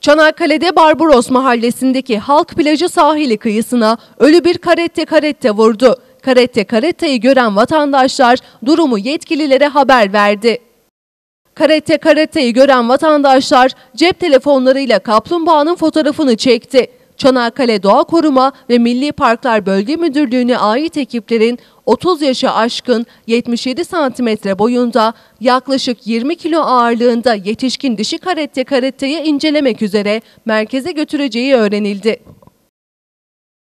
Çanakkale'de Barbaros mahallesindeki halk plajı sahili kıyısına ölü bir karette karette vurdu. Karette karettayı gören vatandaşlar durumu yetkililere haber verdi. Karette karetteyi gören vatandaşlar cep telefonlarıyla kaplumbağanın fotoğrafını çekti. Çanakkale Doğa Koruma ve Milli Parklar Bölge Müdürlüğü'ne ait ekiplerin 30 yaşa aşkın 77 santimetre boyunda yaklaşık 20 kilo ağırlığında yetişkin dişi karette karetteye incelemek üzere merkeze götüreceği öğrenildi.